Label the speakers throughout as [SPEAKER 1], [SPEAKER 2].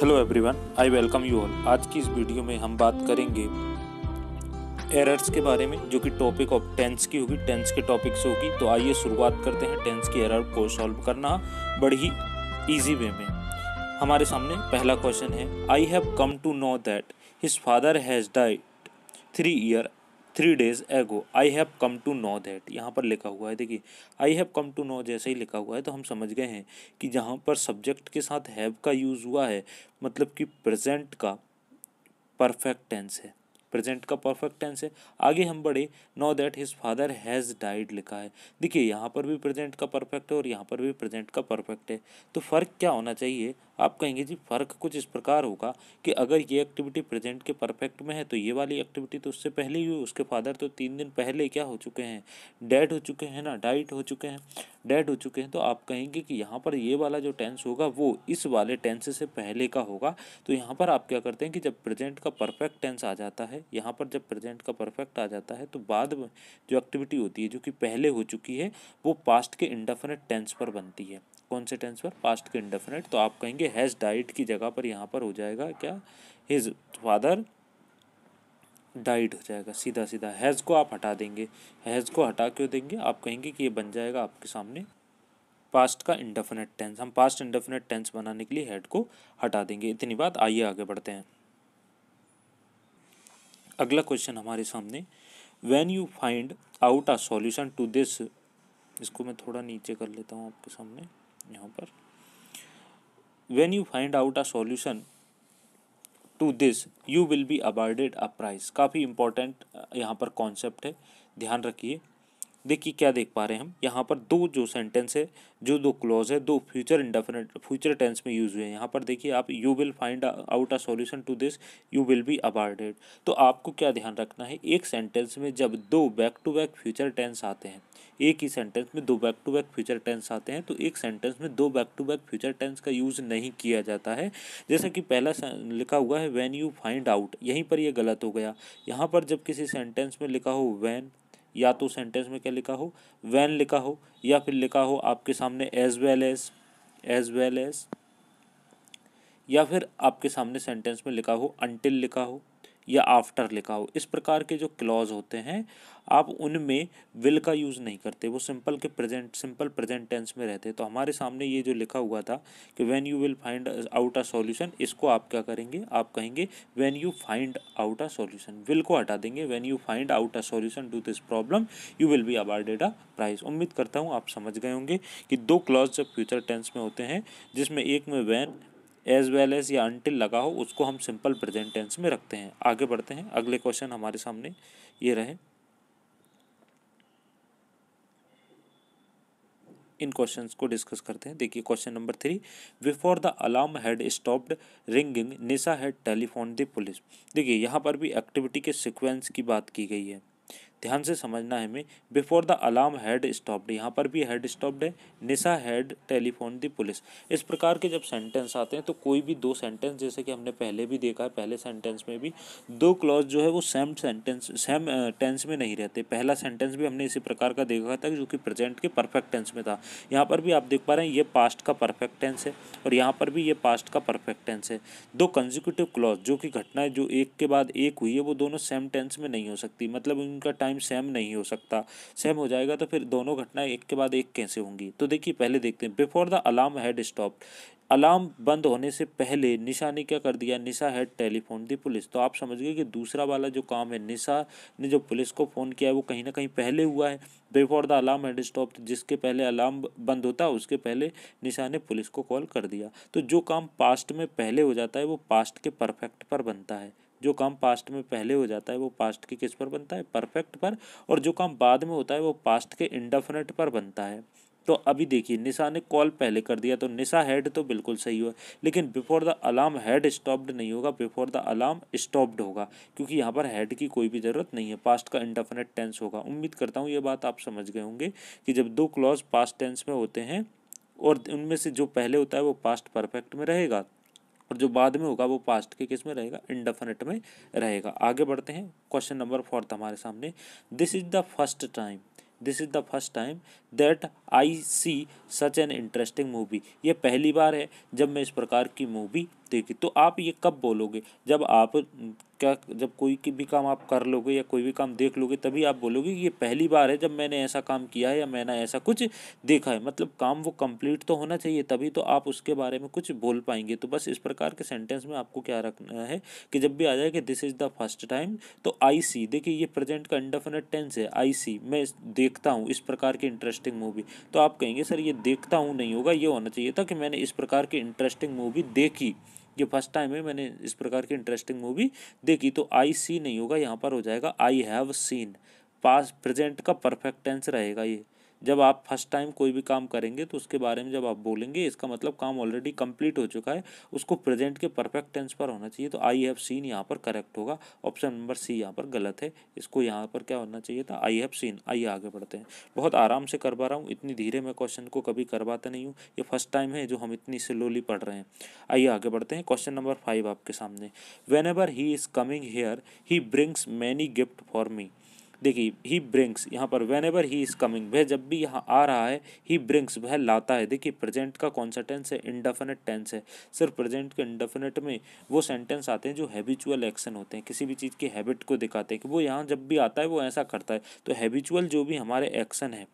[SPEAKER 1] hello everyone I welcome you all आज की इस वीडियो में हम बात करेंगे एरर्स के बारे में जो कि टॉपिक ऑफ टेंस की होगी टेंस के टॉपिक से होगी तो आइए शुरुआत करते हैं टेंस की एरर को सॉल्व करना बड़ी ही ईजी वे में हमारे सामने पहला क्वेश्चन है I have come to know that his father has died three year three days ago I have come to know that यहाँ पर लिखा हुआ है देखिए I have come to know जैसे ही लिखा हुआ है तो हम समझ गए हैं कि जहाँ पर सब्जेक्ट के साथ हैव का यूज़ हुआ है मतलब कि प्रेजेंट का परफेक्ट टेंस है प्रेजेंट का परफेक्ट टेंस है आगे हम बढ़े know that his father has died लिखा है देखिए यहाँ पर भी प्रेजेंट का परफेक्ट है और यहाँ पर भी प्रेजेंट का परफेक्ट है तो फ़र्क क्या होना चाहिए आप कहेंगे जी फ़र्क कुछ इस प्रकार होगा कि अगर ये एक्टिविटी प्रेजेंट के परफेक्ट में है तो ये वाली एक्टिविटी तो उससे पहले ही हुई उसके फादर तो तीन दिन पहले क्या हो चुके हैं डेड हो चुके हैं ना डाइट हो चुके हैं डेड हो चुके हैं तो आप कहेंगे कि यहाँ पर ये वाला जो टेंस होगा वो इस वाले टेंस से पहले का होगा तो यहाँ पर आप क्या करते हैं कि जब प्रेजेंट का परफेक्ट टेंस आ जाता है यहाँ पर जब प्रेजेंट का परफेक्ट आ जाता है तो बाद में जो एक्टिविटी होती है जो कि पहले हो चुकी है वो पास्ट के इंडेफिनेट टेंस पर बनती है कौन से टेंस पर पास्ट के इंडेफिनेट तो आप कहेंगे देखिए हैज़ डाइट की जगह पर यहाँ पर हो जाएगा क्या हिज फादर डाइट हो जाएगा सीधा सीधा हैज़ को आप हटा देंगे हैज़ को हटा क्यों देंगे आप कहेंगे कि ये बन जाएगा आपके सामने पास्ट का इंडेफिनेट टेंस हम पास्ट इंडेफिनेट टेंस बनाने के लिए हेड को हटा देंगे इतनी बात आइए आगे बढ़ते हैं अगला क्वेश्चन हमारे सामने when you find out a solution to this इसको मैं थोड़ा नीचे कर लेता हूँ आपके सामने यहाँ पर when you find out a solution to this you will be awarded a prize काफ़ी important यहाँ पर कॉन्सेप्ट है ध्यान रखिए देखिए क्या देख पा रहे हैं हम यहाँ पर दो जो सेंटेंस है जो दो क्लॉज है दो फ्यूचर इंडेफिनेट फ्यूचर टेंस में यूज हुए हैं यहाँ पर देखिए आप you will find out a solution to this you will be awarded तो आपको क्या ध्यान रखना है एक सेंटेंस में जब दो back to back future tense आते हैं एक ही सेंटेंस में दो back to back future tense आते हैं तो एक सेंटेंस में दो back to back future tense का यूज़ नहीं किया जाता है जैसा कि पहला लिखा हुआ है वैन यू फाइंड आउट यहीं पर यह गलत हो गया यहाँ पर जब किसी सेंटेंस में लिखा हो वैन या तो सेंटेंस में क्या लिखा हो वैन लिखा हो या फिर लिखा हो आपके सामने as well as as well as या फिर आपके सामने सेंटेंस में लिखा हो अनटिल लिखा हो या आफ्टर लिखा हो इस प्रकार के जो क्लॉज होते हैं आप उनमें विल का यूज़ नहीं करते वो सिंपल के प्रेजेंट सिंपल प्रेजेंट टेंस में रहते तो हमारे सामने ये जो लिखा हुआ था कि when you will find out a solution इसको आप क्या करेंगे आप कहेंगे when you find out a solution will को हटा देंगे when you find out a solution to this problem you will be अबार अ प्राइज उम्मीद करता हूँ आप समझ गए होंगे कि दो क्लॉज जब फ्यूचर टेंस में होते हैं जिसमें एक में वैन एज वेल एज या अनटिल लगा हो उसको हम सिंपल प्रेजेंट टेंस में रखते हैं आगे बढ़ते हैं अगले क्वेश्चन हमारे सामने ये रहे इन क्वेश्चंस को डिस्कस करते हैं देखिए question number three before the alarm had stopped ringing Nisha had telephone the police देखिए यहाँ पर भी एक्टिविटी के सिक्वेंस की बात की गई है ध्यान से समझना है हमें before the alarm had stopped यहाँ पर भी हैड स्टॉप्ड है Nisha had telephone the police इस प्रकार के जब सेंटेंस आते हैं तो कोई भी दो सेंटेंस जैसे कि हमने पहले भी देखा है पहले सेंटेंस में भी दो क्लॉज जो है वो सेम सेंटेंस सेम टेंस में नहीं रहते पहला सेंटेंस भी हमने इसी प्रकार का देखा था जो कि प्रेजेंट के परफेक्ट टेंस में था यहाँ पर भी आप देख पा रहे हैं ये पास्ट का परफेक्ट टेंस है और यहाँ पर भी ये पास्ट का परफेक्ट टेंस है दो कंजिक्यूटिव क्लॉज जो कि घटनाएं जो एक के बाद एक हुई है वो दोनों सेम टेंस में नहीं हो सकती मतलब उनका टाइम टाइम सेम नहीं हो सकता सेम हो जाएगा तो फिर दोनों घटनाएं एक के बाद एक कैसे होंगी तो देखिए पहले देखते हैं before the alarm had stop alarm बंद होने से पहले निशा ने क्या कर दिया Nisha had telephone the police तो आप समझ गए कि दूसरा वाला जो काम है निशा ने जो पुलिस को फ़ोन किया है वो कहीं ना कहीं पहले हुआ है before the alarm had stop जिसके पहले अलार्म बंद होता है उसके पहले निशा ने पुलिस को कॉल कर दिया तो जो काम पास्ट में पहले हो जाता है वो पास्ट के परफेक्ट पर बनता है जो काम पास्ट में पहले हो जाता है वो पास्ट के किस पर बनता है परफेक्ट पर और जो काम बाद में होता है वो पास्ट के इंडेफिनेट पर बनता है तो अभी देखिए निशा ने कॉल पहले कर दिया तो निशा हेड तो बिल्कुल सही हुआ लेकिन before the alarm had stopped नहीं होगा बिफोर द अलार्म स्टॉप्ड होगा क्योंकि यहाँ पर हेड की कोई भी ज़रूरत नहीं है पास्ट का इंडेफिनेट टेंस होगा उम्मीद करता हूँ ये बात आप समझ गए होंगे कि जब दो क्लॉज पास्ट टेंस में होते हैं और उनमें से जो पहले होता है वो पास्ट परफेक्ट में रहेगा और जो बाद में होगा वो पास्ट के किस में रहेगा इंडेफिनेट में रहेगा आगे बढ़ते हैं क्वेश्चन नंबर फोर्थ हमारे सामने this is the first time this is the first time that I see such an interesting movie ये पहली बार है जब मैं इस प्रकार की मूवी देखिए तो आप ये कब बोलोगे जब आप क्या जब कोई भी काम आप कर लोगे या कोई भी काम देख लोगे तभी आप बोलोगे कि ये पहली बार है जब मैंने ऐसा काम किया है या मैंने ऐसा कुछ देखा है मतलब काम वो कंप्लीट तो होना चाहिए तभी तो आप उसके बारे में कुछ बोल पाएंगे तो बस इस प्रकार के सेंटेंस में आपको क्या रखना है कि जब भी आ जाए कि this is the first time तो आई सी देखिए ये प्रेजेंट का इंडेफिनेट टेंस है आई सी मैं देखता हूँ इस प्रकार की इंटरेस्टिंग मूवी तो आप कहेंगे सर ये देखता हूँ नहीं होगा ये होना चाहिए था कि मैंने इस प्रकार की इंटरेस्टिंग मूवी देखी ये फर्स्ट टाइम है मैंने इस प्रकार की इंटरेस्टिंग मूवी देखी तो आई सी नहीं होगा यहाँ पर हो जाएगा आई हैव सीन पास प्रेजेंट का परफेक्ट टेंस रहेगा ये जब आप फर्स्ट टाइम कोई भी काम करेंगे तो उसके बारे में जब आप बोलेंगे इसका मतलब काम ऑलरेडी कंप्लीट हो चुका है उसको प्रेजेंट के परफेक्ट टेंस पर होना चाहिए तो आई हैव सीन यहाँ पर करेक्ट होगा ऑप्शन नंबर सी यहाँ पर गलत है इसको यहाँ पर क्या होना चाहिए था आई हैव सीन आइए आगे बढ़ते हैं बहुत आराम से करवा रहा हूँ इतनी धीरे मैं क्वेश्चन को कभी करवाता नहीं हूँ ये फर्स्ट टाइम है जो हम इतनी स्लोली पढ़ रहे हैं आइए आगे बढ़ते हैं क्वेश्चन नंबर फाइव आपके सामने whenever he is coming here he brings many gift for me देखिए ही ब्रिंक्स यहाँ पर whenever he is coming वह जब भी यहाँ आ रहा है ही ब्रिंक्स वह लाता है देखिए प्रेजेंट का कौन सा टेंस है इंडेफिनेट टेंस है सिर्फ प्रेजेंट के इंडेफिनेट में वो सेंटेंस आते हैं जो हैबिचुअल एक्शन होते हैं किसी भी चीज़ की हैबिट को दिखाते हैं कि वो यहाँ जब भी आता है वो ऐसा करता है तो हैबिचुअल जो भी हमारे एक्शन है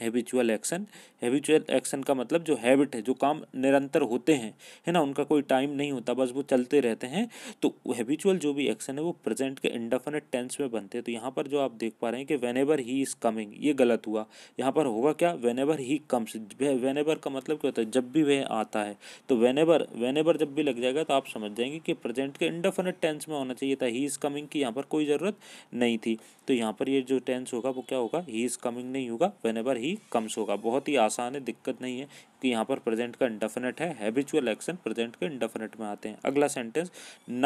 [SPEAKER 1] हैबिचुअल एक्शन हैबिचुअल एक्शन का मतलब जो हैबिट है जो काम निरंतर होते हैं है ना उनका कोई टाइम नहीं होता बस वो चलते रहते हैं तो हैबिचुअल जो भी एक्शन है वो प्रेजेंट के इंडेफिनेट टेंस में बनते हैं तो यहाँ पर जो आप देख पा रहे हैं कि whenever he is coming ये गलत हुआ यहाँ पर होगा क्या whenever he comes whenever का मतलब क्या होता है जब भी वह आता है तो वेन एवर वेन एवर जब भी लग जाएगा तो आप समझ जाएंगे कि प्रेजेंट के इंडेफिनेट टेंस में होना चाहिए था ही इज़ कमिंग की यहाँ पर कोई ज़रूरत नहीं थी तो यहाँ पर ये जो टेंस होगा वो क्या होगा ही इज़ कमिंग नहीं होगा whenever he he comes होगा बहुत ही आसान है दिक्कत नहीं है कि यहाँ पर प्रेजेंट का इंडेफिनेट है हैबिचुअल एक्शन प्रेजेंट के इंडेफिनेट में आते हैं अगला सेंटेंस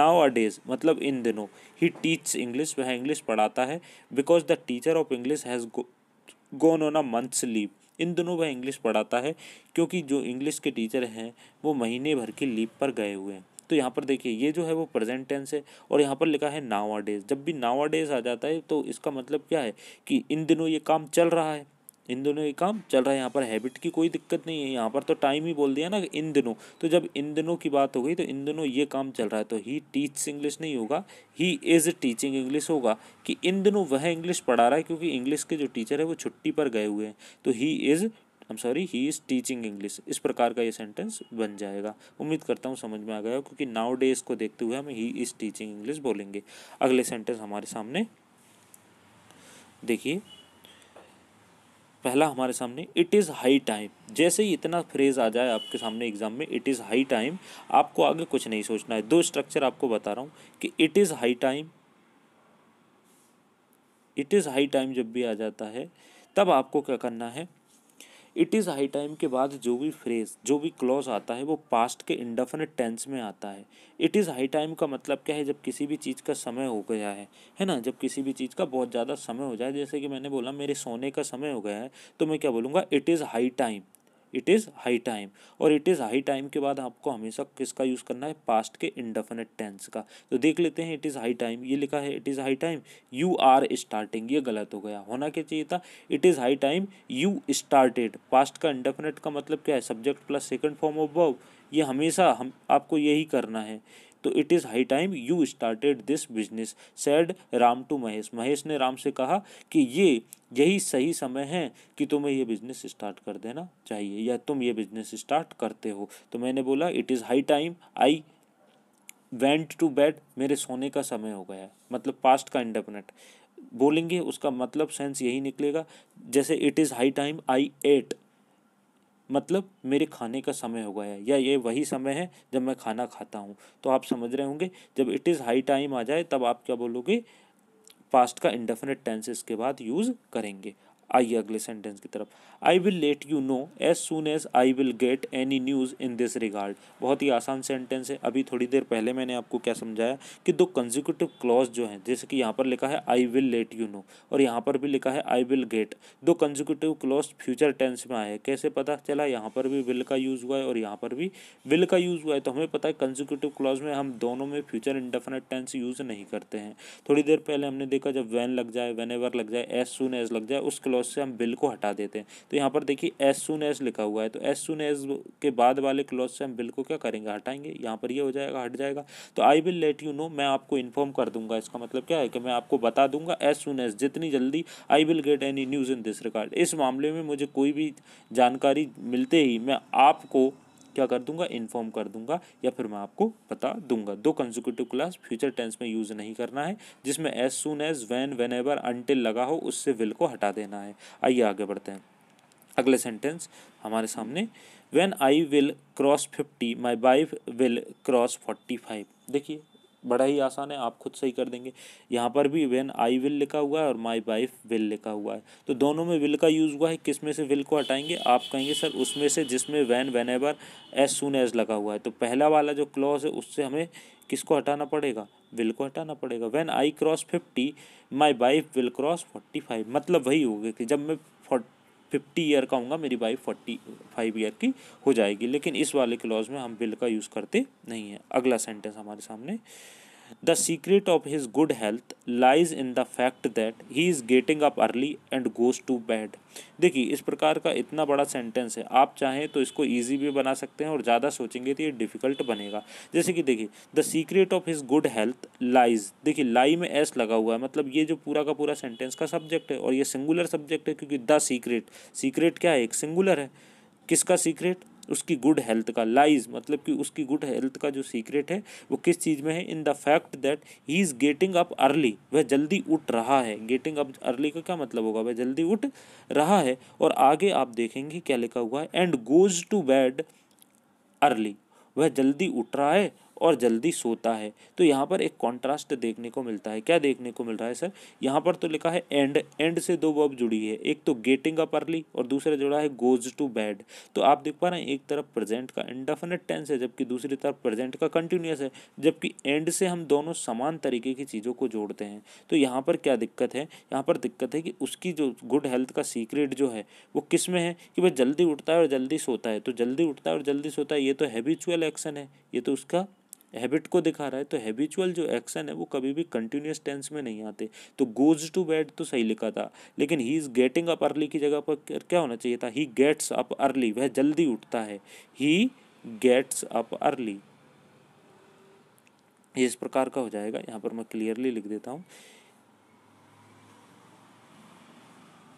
[SPEAKER 1] नाउ अ डेज मतलब इन दिनों ही टीच इंग्लिश वह इंग्लिश पढ़ाता है because the teacher of English has gone on a months leave इन दोनों वह इंग्लिश पढ़ाता है क्योंकि जो इंग्लिश के टीचर हैं वो महीने भर की लीव पर गए हुए हैं तो यहाँ पर देखिए ये जो है वो प्रेजेंट टेंस है और यहाँ पर लिखा है नावा डेज जब भी नावा डेज आ जाता है तो इसका मतलब क्या है कि इन दिनों ये काम चल रहा है इन दोनों ये काम चल रहा है यहाँ पर हैबिट की कोई दिक्कत नहीं है यहाँ पर तो टाइम ही बोल दिया ना इन दिनों तो जब इन दिनों की बात हो गई तो इन दिनों ये काम चल रहा है तो ही टीच इंग्लिश नहीं होगा ही इज़ टीचिंग इंग्लिश होगा कि इन दिनों वह इंग्लिश पढ़ा रहा है क्योंकि इंग्लिश के जो टीचर है वो छुट्टी पर गए हुए हैं तो he is I am sorry he is teaching English इस प्रकार का ये सेंटेंस बन जाएगा उम्मीद करता हूँ समझ में आ गया क्योंकि नाउ डेज को देखते हुए हम ही इज़ टीचिंग इंग्लिश बोलेंगे अगले सेंटेंस हमारे सामने देखिए पहला हमारे सामने इट इज़ हाई टाइम जैसे ही इतना फ्रेज आ जाए आपके सामने एग्जाम में इट इज़ हाई टाइम आपको आगे कुछ नहीं सोचना है दो स्ट्रक्चर आपको बता रहा हूँ कि it is high time it is high time जब भी आ जाता है तब आपको क्या करना है इट इज़ हाई टाइम के बाद जो भी फ्रेज जो भी क्लॉज आता है वो पास्ट के इंडेफिनिट टेंस में आता है इट इज़ हाई टाइम का मतलब क्या है जब किसी भी चीज़ का समय हो गया है है ना जब किसी भी चीज़ का बहुत ज़्यादा समय हो जाए जैसे कि मैंने बोला मेरे सोने का समय हो गया है तो मैं क्या बोलूँगा it is high time it is high time और इट इज़ हाई टाइम के बाद आपको हमेशा किसका यूज़ करना है पास्ट के इंडेफिनेट टेंस का तो देख लेते हैं इट इज़ हाई टाइम ये लिखा है it is high time you are starting ये गलत हो गया होना क्या चाहिए था it is high time you started past का इंडेफिनेट का मतलब क्या है subject plus second form of verb ये हमेशा हम आपको यही करना है तो it is high time you started this business said Ram to Mahesh Mahesh ने राम से कहा कि ये यही सही समय है कि तुम्हें ये बिज़नेस स्टार्ट कर देना चाहिए या तुम ये बिज़नेस स्टार्ट करते हो तो मैंने बोला it is high time I went to bed मेरे सोने का समय हो गया मतलब पास्ट का इंडेफिनेट बोलेंगे उसका मतलब सेंस यही निकलेगा जैसे it is high time I ate मतलब मेरे खाने का समय हो गया है या ये वही समय है जब मैं खाना खाता हूँ तो आप समझ रहे होंगे जब इट इज़ हाई टाइम आ जाए तब आप क्या बोलोगे पास्ट का इंडेफिनेट टेंसेस के बाद यूज़ करेंगे आइए अगले सेंटेंस की तरफ I will let you know as soon as I will get any news in this regard बहुत ही आसान सेंटेंस है अभी थोड़ी देर पहले मैंने आपको क्या समझाया कि दो कंजिक्यूटिव क्लॉज जो हैं जैसे कि यहाँ पर लिखा है I will let you know और यहाँ पर भी लिखा है आई विल गेट दो कंजिक्यूटिव क्लॉज फ्यूचर टेंस में आए कैसे पता चला यहाँ पर भी विल का यूज़ हुआ है और यहाँ पर भी विल का यूज़ हुआ है तो हमें पता है कंजिक्यूटिव क्लॉज में हम दोनों में फ्यूचर इंडेफिनेट टेंस यूज़ नहीं करते हैं थोड़ी देर पहले हमने देखा जब वैन लग जाए वेन एवर लग जाए एज सुन एज लग जाए उस क्लॉज और से हम बिल को हटा देते हैं तो यहाँ पर देखिए एस सुन एस लिखा हुआ है तो एस सुन एस के बाद वाले क्लॉज से हम बिल को क्या करेंगे हटाएंगे यहाँ पर ये यह हो जाएगा हट जाएगा तो I will let you know मैं आपको इन्फॉर्म कर दूंगा इसका मतलब क्या है कि मैं आपको बता दूंगा एस सुन एस जितनी जल्दी I will get any news in this regard इस मामले में मुझे कोई भी जानकारी मिलते ही मैं आपको क्या कर दूंगा इन्फॉर्म कर दूंगा या फिर मैं आपको बता दूंगा दो कंजुकेटिव क्लास फ्यूचर टेंस में यूज़ नहीं करना है जिसमें as soon as when whenever until लगा हो उससे विल को हटा देना है आइए आगे बढ़ते हैं अगले सेंटेंस हमारे सामने when I will cross fifty my wife will cross forty five देखिए बड़ा ही आसान है आप खुद सही कर देंगे यहाँ पर भी वेन आई विल लिखा हुआ है और माई वाइफ विल लिखा हुआ है तो दोनों में विल का यूज़ हुआ है किस में से विल को हटाएंगे आप कहेंगे सर उसमें से जिसमें when whenever as soon as लगा हुआ है तो पहला वाला जो क्लॉज है उससे हमें किसको हटाना पड़ेगा विल को हटाना पड़ेगा when I cross fifty my wife will cross forty five मतलब वही होगा कि जब मैं फिफ्टी ईयर का होगा मेरी वाइफ फोर्टी फाइव ईयर की हो जाएगी लेकिन इस वाले क्लॉज में हम बिल का यूज़ करते नहीं है अगला सेंटेंस हमारे सामने the secret of his good health lies in the fact that he is getting up early and goes to bed देखिए इस प्रकार का इतना बड़ा सेंटेंस है आप चाहें तो इसको ईजी भी बना सकते हैं और ज़्यादा सोचेंगे तो ये डिफ़िकल्ट बनेगा जैसे कि देखिए the secret of his good health lies देखिए लाई में एस लगा हुआ है मतलब ये जो पूरा का पूरा सेंटेंस का सब्जेक्ट है और ये सिंगुलर सब्जेक्ट है क्योंकि द सीक्रेट सीक्रेट क्या है एक सिंगुलर है किसका सीक्रेट उसकी गुड हेल्थ का लाइज मतलब कि उसकी गुड हेल्थ का जो सीक्रेट है वो किस चीज़ में है in the fact that he is getting up early वह जल्दी उठ रहा है गेटिंग अप अर्ली का क्या मतलब होगा वह जल्दी उठ रहा है और आगे आप देखेंगे क्या लिखा हुआ है and goes to bed early वह जल्दी उठ रहा है और जल्दी सोता है तो यहाँ पर एक कॉन्ट्रास्ट देखने को मिलता है क्या देखने को मिल रहा है सर यहाँ पर तो लिखा है एंड एंड से दो वर्ब जुड़ी है एक तो गेटिंग अप अर्ली और दूसरा जुड़ा है गोज टू बैड तो आप देख पा रहे हैं एक तरफ प्रेजेंट का इंडेफिनेट टेंस है जबकि दूसरी तरफ प्रेजेंट का कंटिन्यूस है जबकि एंड से हम दोनों समान तरीके की चीज़ों को जोड़ते हैं तो यहाँ पर क्या दिक्कत है यहाँ पर दिक्कत है कि उसकी जो गुड हेल्थ का सीक्रेट जो है वो किस में है कि वह जल्दी उठता है और जल्दी सोता है तो जल्दी उठता है और जल्दी सोता है ये तो हैबिचुअल एक्शन है ये तो उसका हैबिट को दिखा रहा है तो हैबिचुअल जो एक्शन है वो कभी भी कंटिन्यूस टेंस में नहीं आते तो गोज टू बेड तो सही लिखा था लेकिन he is getting up early की जगह पर क्या होना चाहिए था ही गेट्स अप अर्ली वह जल्दी उठता है ही गेट्स अप अर्ली ये इस प्रकार का हो जाएगा यहाँ पर मैं क्लियरली लिख देता हूँ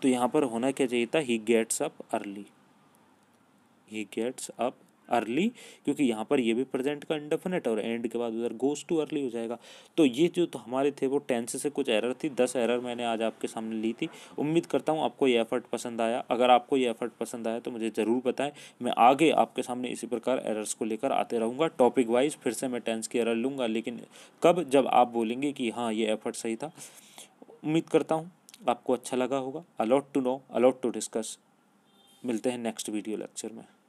[SPEAKER 1] तो यहाँ पर होना क्या चाहिए था he gets up early he gets up early क्योंकि यहाँ पर ये भी प्रेजेंट का इंडेफिनेट और एंड के बाद उधर गोस टू अर्ली हो जाएगा तो ये जो तो हमारे थे वो टेंस से कुछ एरर थी दस एरर मैंने आज आपके सामने ली थी उम्मीद करता हूँ आपको ये एफर्ट पसंद आया अगर आपको ये एफर्ट पसंद आया तो मुझे ज़रूर बताएं मैं आगे आपके सामने इसी प्रकार एरर्स को लेकर आते रहूँगा टॉपिक वाइज फिर से मैं टेंस की एरर लूँगा लेकिन कब जब आप बोलेंगे कि हाँ ये एफर्ट सही था उम्मीद करता हूँ आपको अच्छा लगा होगा a lot to know a lot to discuss मिलते हैं नेक्स्ट वीडियो लेक्चर में